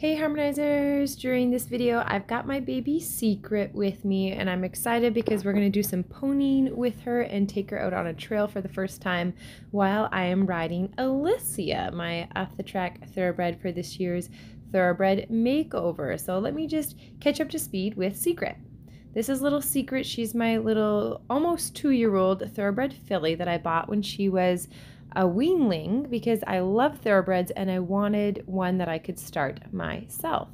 Hey Harmonizers! During this video, I've got my baby Secret with me and I'm excited because we're going to do some ponying with her and take her out on a trail for the first time while I am riding Alicia, my off-the-track thoroughbred for this year's thoroughbred makeover. So let me just catch up to speed with Secret. This is Little Secret. She's my little almost two-year-old thoroughbred filly that I bought when she was a weanling because I love thoroughbreds and I wanted one that I could start myself.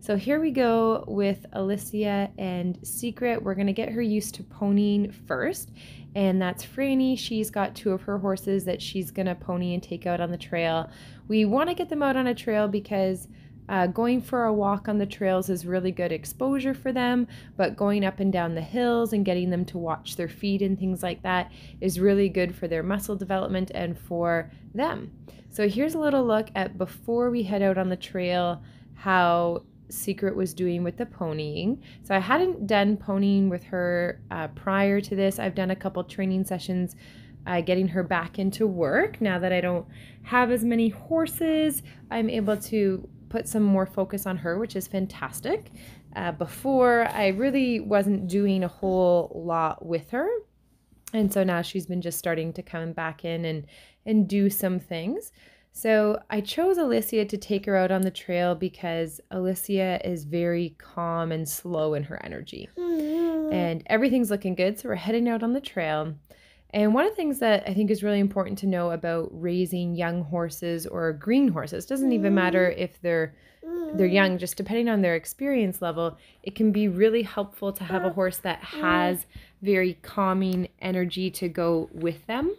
So here we go with Alicia and Secret. We're going to get her used to ponying first, and that's Franny. She's got two of her horses that she's going to pony and take out on the trail. We want to get them out on a trail because – uh, going for a walk on the trails is really good exposure for them, but going up and down the hills and getting them to watch their feet and things like that is really good for their muscle development and for them. So, here's a little look at before we head out on the trail how Secret was doing with the ponying. So, I hadn't done ponying with her uh, prior to this, I've done a couple training sessions. Uh, getting her back into work. Now that I don't have as many horses, I'm able to put some more focus on her, which is fantastic. Uh, before, I really wasn't doing a whole lot with her. And so now she's been just starting to come back in and, and do some things. So I chose Alicia to take her out on the trail because Alicia is very calm and slow in her energy. Mm-hmm. And everything's looking good. So we're heading out on the trail. And one of the things that I think is really important to know about raising young horses or green horses doesn't even matter mm. if they're they're mm. young just depending on their experience level it can be really helpful to have a horse that mm. has very calming energy to go with them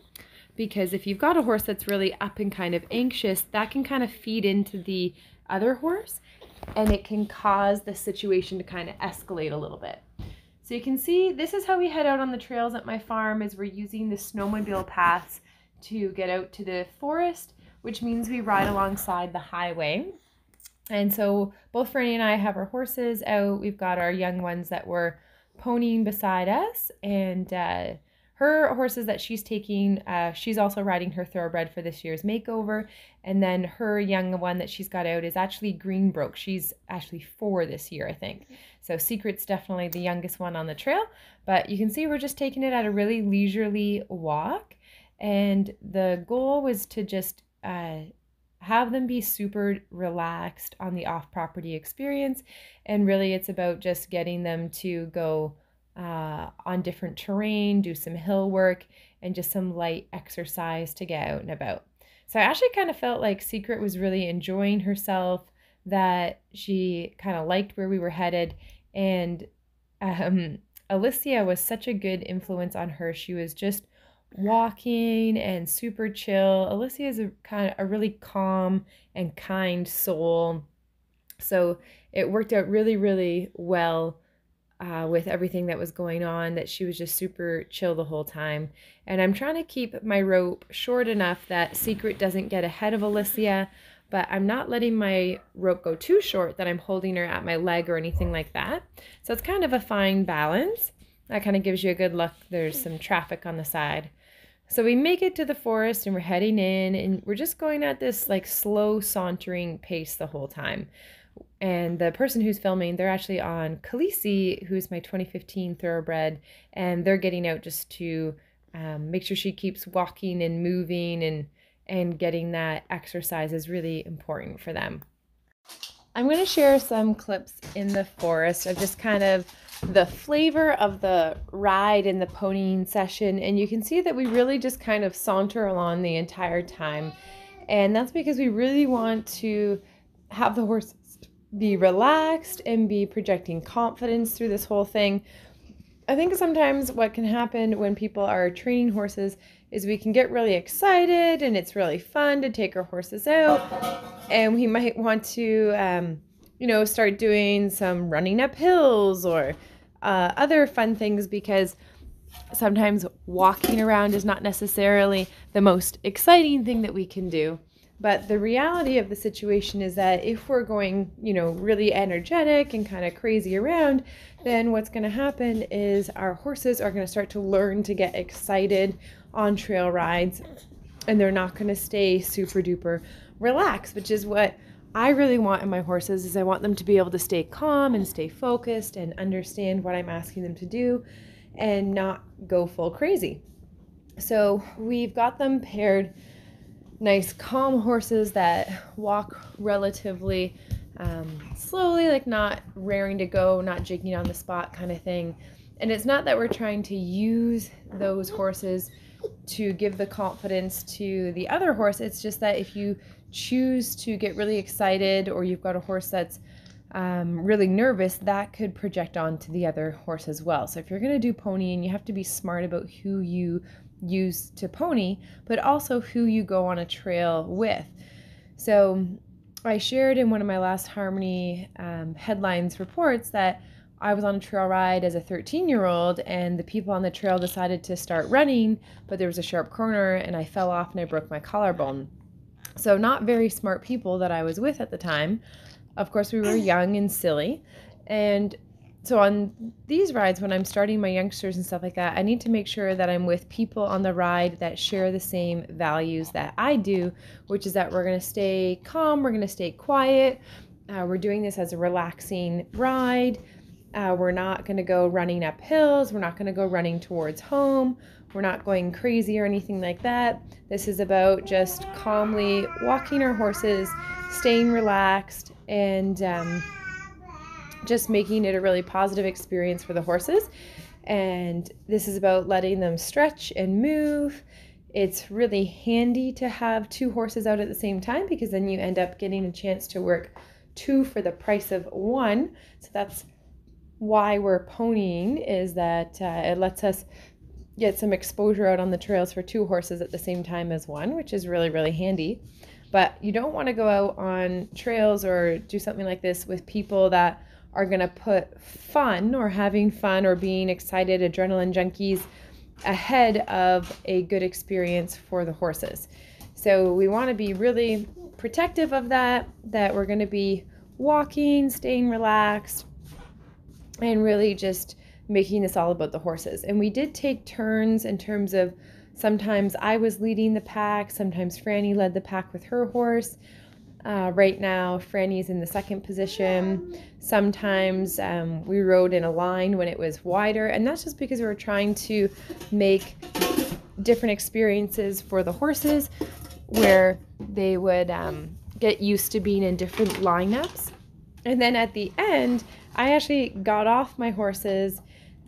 because if you've got a horse that's really up and kind of anxious that can kind of feed into the other horse and it can cause the situation to kind of escalate a little bit so you can see this is how we head out on the trails at my farm is we're using the snowmobile paths to get out to the forest, which means we ride alongside the highway. And so both Fernie and I have our horses out. We've got our young ones that were ponying beside us and uh, her horses that she's taking, uh, she's also riding her thoroughbred for this year's makeover. And then her young one that she's got out is actually broke. She's actually four this year, I think. So Secret's definitely the youngest one on the trail. But you can see we're just taking it at a really leisurely walk. And the goal was to just uh, have them be super relaxed on the off property experience. And really, it's about just getting them to go uh, on different terrain, do some hill work, and just some light exercise to get out and about. So I actually kind of felt like Secret was really enjoying herself, that she kind of liked where we were headed, and um, Alicia was such a good influence on her. She was just walking and super chill. Alicia is a kind of a really calm and kind soul. So it worked out really, really well uh, with everything that was going on that she was just super chill the whole time. And I'm trying to keep my rope short enough that Secret doesn't get ahead of Alicia, but I'm not letting my rope go too short that I'm holding her at my leg or anything like that. So it's kind of a fine balance. That kind of gives you a good look. There's some traffic on the side. So we make it to the forest and we're heading in and we're just going at this like slow sauntering pace the whole time and the person who's filming, they're actually on Khaleesi, who's my 2015 thoroughbred, and they're getting out just to um, make sure she keeps walking and moving and and getting that exercise is really important for them. I'm going to share some clips in the forest of just kind of the flavor of the ride in the ponying session, and you can see that we really just kind of saunter along the entire time, and that's because we really want to have the horses be relaxed and be projecting confidence through this whole thing. I think sometimes what can happen when people are training horses is we can get really excited and it's really fun to take our horses out, and we might want to, um, you know, start doing some running up hills or uh, other fun things because sometimes walking around is not necessarily the most exciting thing that we can do. But the reality of the situation is that if we're going, you know, really energetic and kind of crazy around, then what's going to happen is our horses are going to start to learn to get excited on trail rides and they're not going to stay super duper relaxed, which is what I really want in my horses is I want them to be able to stay calm and stay focused and understand what I'm asking them to do and not go full crazy. So, we've got them paired nice, calm horses that walk relatively um, slowly, like not raring to go, not jigging on the spot kind of thing. And it's not that we're trying to use those horses to give the confidence to the other horse. It's just that if you choose to get really excited or you've got a horse that's um, really nervous, that could project onto the other horse as well. So if you're going to do ponying, you have to be smart about who you use to pony, but also who you go on a trail with. So I shared in one of my last Harmony um, headlines reports that I was on a trail ride as a 13 year old, and the people on the trail decided to start running, but there was a sharp corner, and I fell off and I broke my collarbone. So, not very smart people that I was with at the time. Of course, we were young and silly, and so on these rides when i'm starting my youngsters and stuff like that i need to make sure that i'm with people on the ride that share the same values that i do which is that we're going to stay calm we're going to stay quiet uh, we're doing this as a relaxing ride uh, we're not going to go running up hills we're not going to go running towards home we're not going crazy or anything like that this is about just calmly walking our horses staying relaxed and um, just making it a really positive experience for the horses. And this is about letting them stretch and move. It's really handy to have two horses out at the same time because then you end up getting a chance to work two for the price of one. So that's why we're ponying is that uh, it lets us get some exposure out on the trails for two horses at the same time as one, which is really, really handy. But you don't want to go out on trails or do something like this with people that are going to put fun or having fun or being excited adrenaline junkies ahead of a good experience for the horses. So we want to be really protective of that, that we're going to be walking, staying relaxed, and really just making this all about the horses. And we did take turns in terms of sometimes I was leading the pack, sometimes Franny led the pack with her horse. Uh, right now, Franny's in the second position. Sometimes um, we rode in a line when it was wider, and that's just because we were trying to make different experiences for the horses where they would um, get used to being in different lineups. And then at the end, I actually got off my horses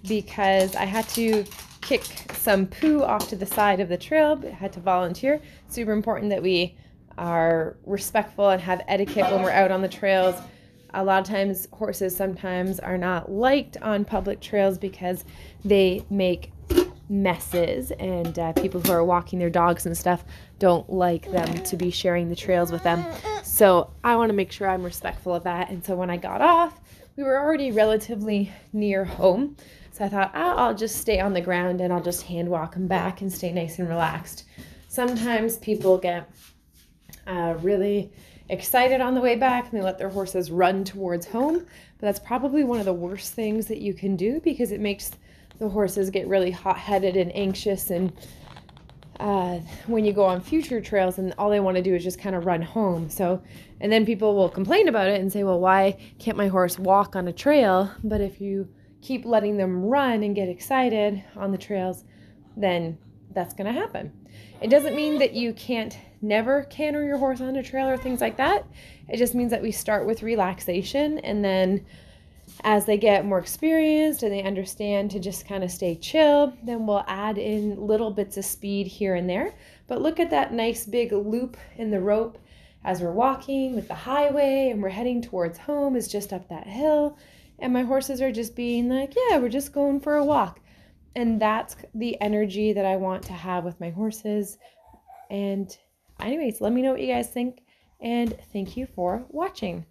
because I had to kick some poo off to the side of the trail, I had to volunteer. Super important that we are respectful and have etiquette when we're out on the trails. A lot of times, horses sometimes are not liked on public trails because they make messes, and uh, people who are walking their dogs and stuff don't like them to be sharing the trails with them. So, I want to make sure I'm respectful of that. And so, when I got off, we were already relatively near home. So, I thought, ah, I'll just stay on the ground and I'll just hand walk them back and stay nice and relaxed. Sometimes people get uh, really excited on the way back and they let their horses run towards home. But that's probably one of the worst things that you can do because it makes the horses get really hot headed and anxious. And uh, when you go on future trails and all they want to do is just kind of run home. So, and then people will complain about it and say, well, why can't my horse walk on a trail? But if you keep letting them run and get excited on the trails, then that's going to happen. It doesn't mean that you can't never canter your horse on a trail or things like that. It just means that we start with relaxation and then as they get more experienced and they understand to just kind of stay chill, then we'll add in little bits of speed here and there. But look at that nice big loop in the rope as we're walking with the highway and we're heading towards home, is just up that hill. And my horses are just being like, yeah, we're just going for a walk. And that's the energy that I want to have with my horses. And Anyways, let me know what you guys think, and thank you for watching.